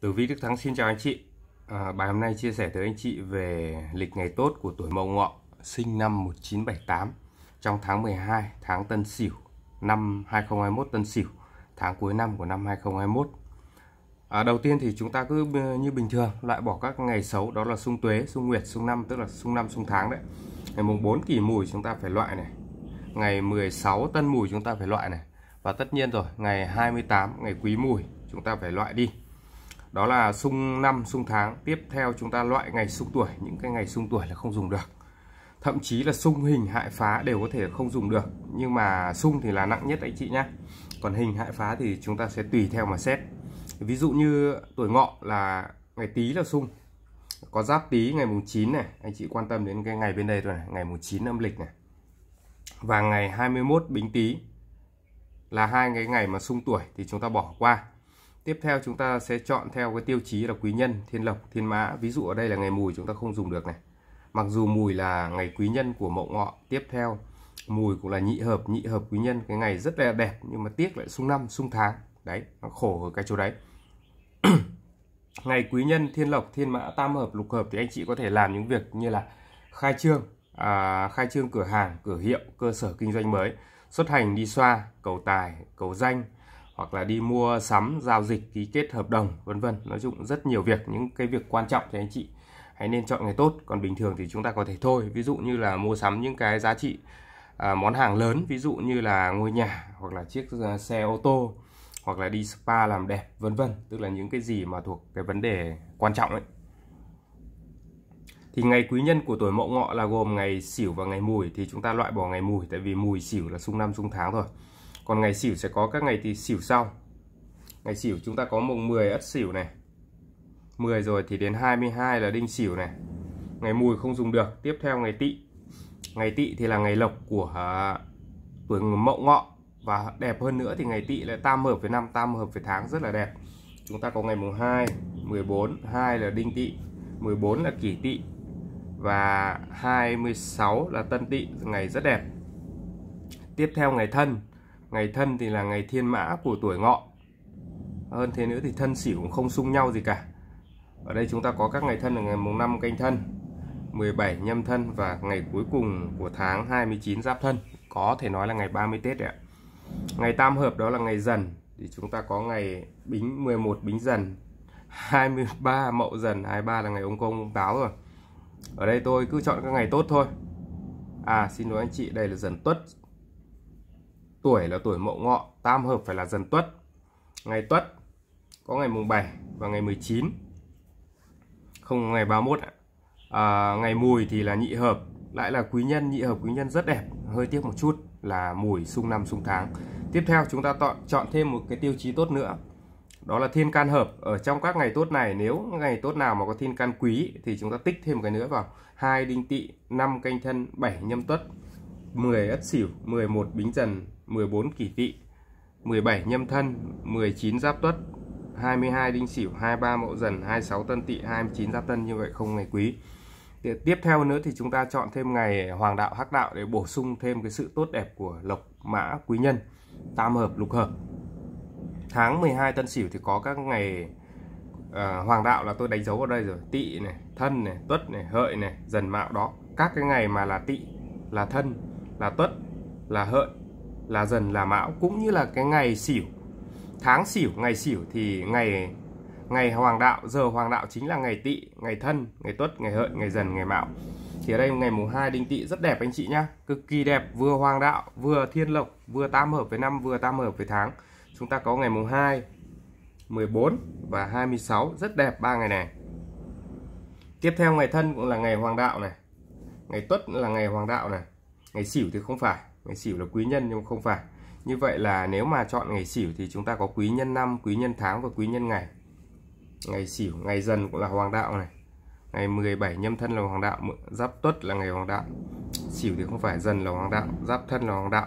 Tử Vi Đức Thắng xin chào anh chị. À, bài hôm nay chia sẻ tới anh chị về lịch ngày tốt của tuổi Mậu Ngọ, sinh năm 1978 trong tháng 12, tháng Tân Sửu, năm 2021 Tân Sửu, tháng cuối năm của năm 2021. À, đầu tiên thì chúng ta cứ ờ, như bình thường loại bỏ các ngày xấu đó là xung tuế, xung nguyệt, xung năm tức là xung năm xung tháng đấy. Ngày mùng 4 kỷ mùi chúng ta phải loại này. Ngày 16 Tân Mùi chúng ta phải loại này. Và tất nhiên rồi, ngày 28 ngày Quý Mùi chúng ta phải loại đi đó là sung năm sung tháng tiếp theo chúng ta loại ngày sung tuổi những cái ngày sung tuổi là không dùng được thậm chí là sung hình hại phá đều có thể không dùng được nhưng mà sung thì là nặng nhất anh chị nhé còn hình hại phá thì chúng ta sẽ tùy theo mà xét ví dụ như tuổi ngọ là ngày tý là sung có giáp tý ngày mùng 9 này anh chị quan tâm đến cái ngày bên đây rồi này ngày mùng 9 âm lịch này và ngày 21 bính tý là hai cái ngày mà sung tuổi thì chúng ta bỏ qua Tiếp theo chúng ta sẽ chọn theo cái tiêu chí là quý nhân, thiên lộc, thiên mã. Ví dụ ở đây là ngày mùi chúng ta không dùng được này. Mặc dù mùi là ngày quý nhân của mậu ngọ. Tiếp theo mùi cũng là nhị hợp, nhị hợp quý nhân. Cái ngày rất là đẹp nhưng mà tiếc lại xung năm, xung tháng. Đấy, nó khổ ở cái chỗ đấy. ngày quý nhân, thiên lộc, thiên mã, tam hợp, lục hợp thì anh chị có thể làm những việc như là khai trương, à, khai trương cửa hàng, cửa hiệu, cơ sở kinh doanh mới, xuất hành đi xoa, cầu tài, cầu danh, hoặc là đi mua sắm giao dịch ký kết hợp đồng vân vân nói chung rất nhiều việc những cái việc quan trọng thì anh chị hãy nên chọn ngày tốt còn bình thường thì chúng ta có thể thôi ví dụ như là mua sắm những cái giá trị à, món hàng lớn ví dụ như là ngôi nhà hoặc là chiếc à, xe ô tô hoặc là đi spa làm đẹp vân vân tức là những cái gì mà thuộc cái vấn đề quan trọng ấy thì ngày quý nhân của tuổi mậu ngọ là gồm ngày xỉu và ngày mùi thì chúng ta loại bỏ ngày mùi tại vì mùi xỉu là xung năm xung tháng rồi còn ngày xỉu sẽ có các ngày thì xỉu sau ngày xỉu chúng ta có mùng 10 ất xỉu này 10 rồi thì đến 22 là đinh xỉu này ngày mùi không dùng được tiếp theo ngày tị ngày tị thì là ngày lộc của tuổi à, mậu ngọ và đẹp hơn nữa thì ngày tị lại tam hợp với năm tam hợp với tháng rất là đẹp chúng ta có ngày mùng 2 14 2 là đinh tỵ 14 là kỷ tị và 26 là tân tị ngày rất đẹp tiếp theo ngày thân ngày thân thì là ngày thiên mã của tuổi ngọ hơn thế nữa thì thân xỉu cũng không xung nhau gì cả ở đây chúng ta có các ngày thân là ngày mùng 5 canh thân 17 nhâm thân và ngày cuối cùng của tháng 29 giáp thân có thể nói là ngày 30 Tết đấy ạ ngày tam hợp đó là ngày dần thì chúng ta có ngày bính 11 bính dần 23 mậu dần 23 là ngày ông công ông táo rồi ở đây tôi cứ chọn các ngày tốt thôi à xin lỗi anh chị đây là dần tuất tuổi là tuổi mậu ngọ tam hợp phải là dần tuất ngày tuất có ngày mùng 7 và ngày 19 không ngày 31 ạ à, ngày mùi thì là nhị hợp lại là quý nhân nhị hợp quý nhân rất đẹp hơi tiếc một chút là mùi sung năm sung tháng tiếp theo chúng ta chọn chọn thêm một cái tiêu chí tốt nữa đó là thiên can hợp ở trong các ngày tốt này nếu ngày tốt nào mà có thiên can quý thì chúng ta tích thêm một cái nữa vào hai đinh tỵ năm canh thân bảy nhâm tuất 10 ất sửu 11 bính dần 14 kỷ tỵ, 17 nhâm thân, 19 giáp tuất, 22 đinh sửu, 23 mậu dần, 26 tân tỵ, 29 giáp tân như vậy không ngày quý. tiếp theo nữa thì chúng ta chọn thêm ngày hoàng đạo hắc đạo để bổ sung thêm cái sự tốt đẹp của lộc mã quý nhân tam hợp lục hợp tháng 12 tân sửu thì có các ngày à, hoàng đạo là tôi đánh dấu ở đây rồi tỵ này thân này tuất này hợi này dần mạo đó các cái ngày mà là tỵ là thân là tuất là hợi là dần là mão cũng như là cái ngày xỉu tháng xỉu ngày xỉu thì ngày ngày hoàng đạo giờ hoàng đạo chính là ngày tỵ ngày thân ngày tuất ngày hợi ngày dần ngày mão thì ở đây ngày mùng 2 đinh tỵ rất đẹp anh chị nhá cực kỳ đẹp vừa hoàng đạo vừa thiên lộc vừa tam hợp với năm vừa tam hợp với tháng chúng ta có ngày mùng 2 14 và 26 rất đẹp ba ngày này tiếp theo ngày thân cũng là ngày hoàng đạo này ngày tuất là ngày hoàng đạo này ngày xỉu thì không phải ngày xỉu là quý nhân nhưng không phải như vậy là nếu mà chọn ngày xỉu thì chúng ta có quý nhân năm quý nhân tháng và quý nhân ngày ngày xỉu ngày dần cũng là hoàng đạo này ngày 17 nhâm thân là hoàng đạo giáp tuất là ngày hoàng đạo xỉu thì không phải dần là hoàng đạo giáp thân là hoàng đạo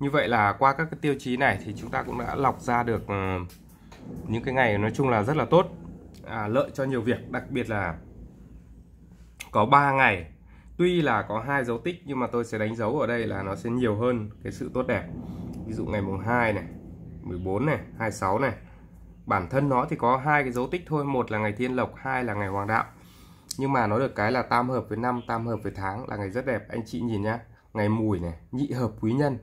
như vậy là qua các cái tiêu chí này thì chúng ta cũng đã lọc ra được ừ, những cái ngày nói chung là rất là tốt à, lợi cho nhiều việc đặc biệt là có 3 ngày tuy là có hai dấu tích nhưng mà tôi sẽ đánh dấu ở đây là nó sẽ nhiều hơn cái sự tốt đẹp ví dụ ngày mùng 2 này 14 này 26 này bản thân nó thì có hai cái dấu tích thôi một là ngày thiên lộc hai là ngày hoàng đạo nhưng mà nó được cái là tam hợp với năm tam hợp với tháng là ngày rất đẹp anh chị nhìn nhá ngày mùi này nhị hợp quý nhân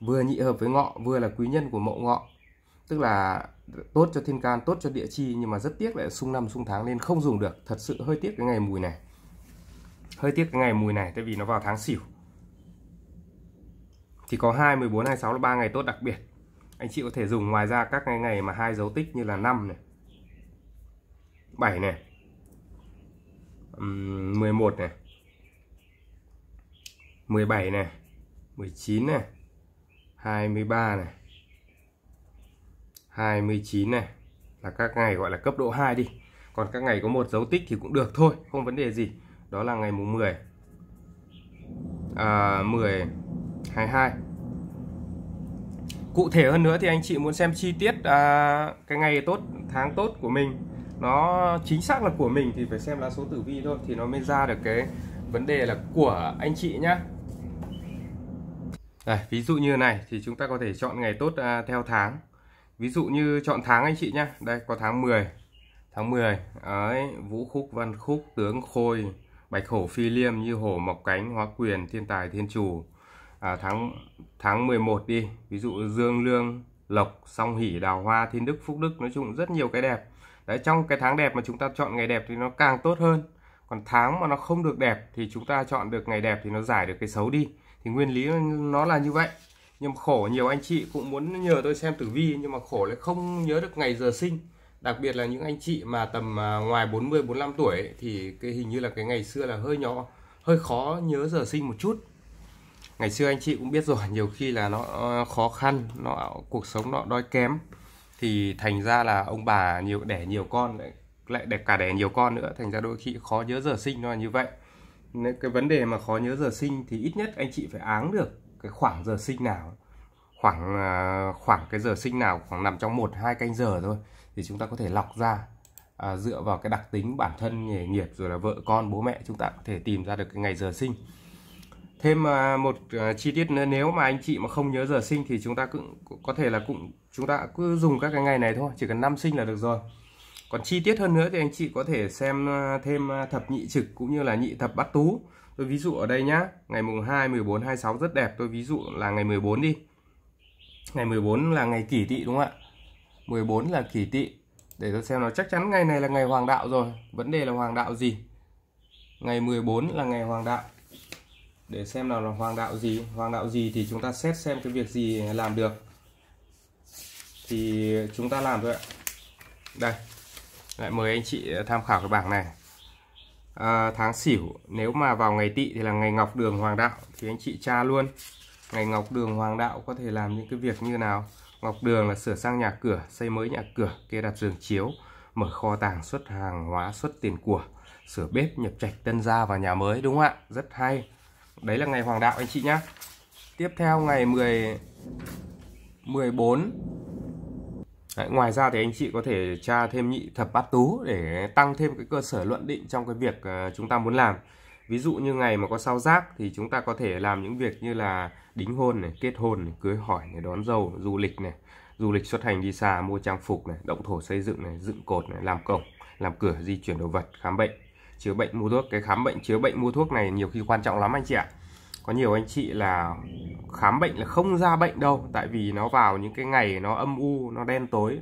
vừa nhị hợp với ngọ vừa là quý nhân của mậu ngọ tức là tốt cho thiên can tốt cho địa chi nhưng mà rất tiếc lại xung năm xung tháng nên không dùng được thật sự hơi tiếc cái ngày mùi này hơi tiếc cái ngày mùi này tại vì nó vào tháng xỉu thì có 2, 14, 26 là ba ngày tốt đặc biệt anh chị có thể dùng ngoài ra các ngày, ngày mà hai dấu tích như là 5 này 7 này 11 này 17 này 19 này 23 này 29 này là các ngày gọi là cấp độ 2 đi còn các ngày có một dấu tích thì cũng được thôi không vấn đề gì đó là ngày mùng 10 à, 10 22 cụ thể hơn nữa thì anh chị muốn xem chi tiết à, cái ngày tốt tháng tốt của mình nó chính xác là của mình thì phải xem lá số tử vi thôi thì nó mới ra được cái vấn đề là của anh chị nhá Đây, ví dụ như này thì chúng ta có thể chọn ngày tốt à, theo tháng ví dụ như chọn tháng anh chị nhá đây có tháng 10 tháng 10 ấy vũ khúc văn khúc tướng khôi bạch hổ phi liêm như hổ mọc cánh hóa quyền thiên tài thiên chủ à, tháng tháng 11 đi ví dụ dương lương lộc song hỷ đào hoa thiên đức phúc đức nói chung rất nhiều cái đẹp đấy trong cái tháng đẹp mà chúng ta chọn ngày đẹp thì nó càng tốt hơn còn tháng mà nó không được đẹp thì chúng ta chọn được ngày đẹp thì nó giải được cái xấu đi thì nguyên lý nó là như vậy nhưng khổ nhiều anh chị cũng muốn nhờ tôi xem tử vi nhưng mà khổ lại không nhớ được ngày giờ sinh đặc biệt là những anh chị mà tầm à, ngoài 40 45 tuổi ấy, thì cái hình như là cái ngày xưa là hơi nhỏ hơi khó nhớ giờ sinh một chút ngày xưa anh chị cũng biết rồi nhiều khi là nó à, khó khăn nó cuộc sống nó đói kém thì thành ra là ông bà nhiều đẻ nhiều con lại lại đẻ cả đẻ nhiều con nữa thành ra đôi khi khó nhớ giờ sinh nó là như vậy Nên cái vấn đề mà khó nhớ giờ sinh thì ít nhất anh chị phải áng được cái khoảng giờ sinh nào khoảng à, khoảng cái giờ sinh nào khoảng nằm trong một hai canh giờ thôi thì chúng ta có thể lọc ra à, dựa vào cái đặc tính bản thân nghề nghiệp rồi là vợ con bố mẹ chúng ta có thể tìm ra được cái ngày giờ sinh thêm à, một à, chi tiết nữa, nếu mà anh chị mà không nhớ giờ sinh thì chúng ta cũng có thể là cũng chúng ta cứ dùng các cái ngày này thôi chỉ cần năm sinh là được rồi còn chi tiết hơn nữa thì anh chị có thể xem à, thêm à, thập nhị trực cũng như là nhị thập bát tú tôi ví dụ ở đây nhá ngày mùng 2 14 26 rất đẹp tôi ví dụ là ngày 14 đi ngày 14 là ngày kỷ tỵ đúng không ạ 14 là kỷ tỵ để tôi xem nó chắc chắn ngày này là ngày hoàng đạo rồi vấn đề là hoàng đạo gì ngày 14 là ngày hoàng đạo để xem nào là hoàng đạo gì hoàng đạo gì thì chúng ta xét xem cái việc gì làm được thì chúng ta làm thôi ạ đây lại mời anh chị tham khảo cái bảng này à, tháng xỉu nếu mà vào ngày tỵ thì là ngày ngọc đường hoàng đạo thì anh chị tra luôn ngày ngọc đường hoàng đạo có thể làm những cái việc như nào Ngọc Đường là sửa sang nhà cửa, xây mới nhà cửa, kê đặt giường chiếu, mở kho tàng xuất hàng hóa, xuất tiền của, sửa bếp, nhập trạch tân gia vào nhà mới đúng không ạ? Rất hay. Đấy là ngày hoàng đạo anh chị nhá. Tiếp theo ngày 10 14 Đấy, ngoài ra thì anh chị có thể tra thêm nhị thập bát tú để tăng thêm cái cơ sở luận định trong cái việc ờ, chúng ta muốn làm ví dụ như ngày mà có sao giác thì chúng ta có thể làm những việc như là đính hôn này kết hôn này, cưới hỏi này đón dâu du lịch này du lịch xuất hành đi xa mua trang phục này động thổ xây dựng này dựng cột này làm cổng làm cửa di chuyển đồ vật khám bệnh chữa bệnh mua thuốc cái khám bệnh chữa bệnh mua thuốc này nhiều khi quan trọng lắm anh chị ạ có nhiều anh chị là khám bệnh là không ra bệnh đâu tại vì nó vào những cái ngày nó âm u nó đen tối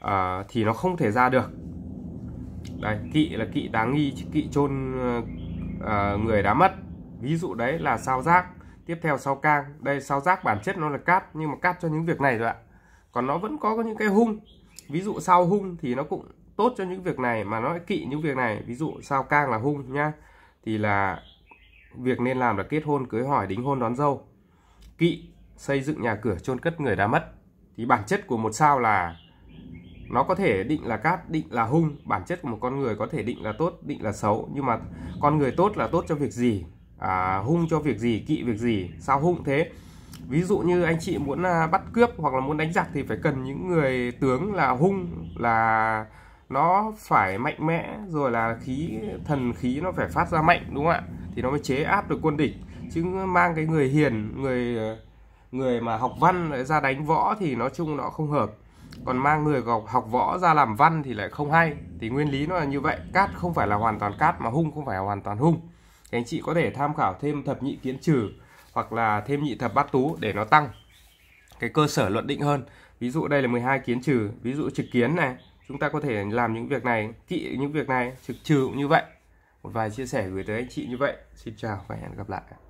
à, thì nó không thể ra được đây kỵ là kỵ đáng nghi kỵ chôn uh, người đã mất ví dụ đấy là sao giác tiếp theo sao cang đây sao giác bản chất nó là cát nhưng mà cát cho những việc này rồi ạ còn nó vẫn có những cái hung ví dụ sao hung thì nó cũng tốt cho những việc này mà nó kỵ những việc này ví dụ sao cang là hung nhá thì là việc nên làm là kết hôn cưới hỏi đính hôn đón dâu kỵ xây dựng nhà cửa chôn cất người đã mất thì bản chất của một sao là nó có thể định là cát định là hung bản chất của một con người có thể định là tốt định là xấu nhưng mà con người tốt là tốt cho việc gì à, hung cho việc gì kỵ việc gì sao hung thế ví dụ như anh chị muốn à, bắt cướp hoặc là muốn đánh giặc thì phải cần những người tướng là hung là nó phải mạnh mẽ rồi là khí thần khí nó phải phát ra mạnh đúng không ạ thì nó mới chế áp được quân địch chứ mang cái người hiền người người mà học văn ra đánh võ thì nói chung nó không hợp còn mang người học, võ ra làm văn thì lại không hay thì nguyên lý nó là như vậy cát không phải là hoàn toàn cát mà hung không phải là hoàn toàn hung thì anh chị có thể tham khảo thêm thập nhị kiến trừ hoặc là thêm nhị thập bát tú để nó tăng cái cơ sở luận định hơn ví dụ đây là 12 kiến trừ ví dụ trực kiến này chúng ta có thể làm những việc này kỵ những việc này trực trừ cũng như vậy một vài chia sẻ gửi tới anh chị như vậy xin chào và hẹn gặp lại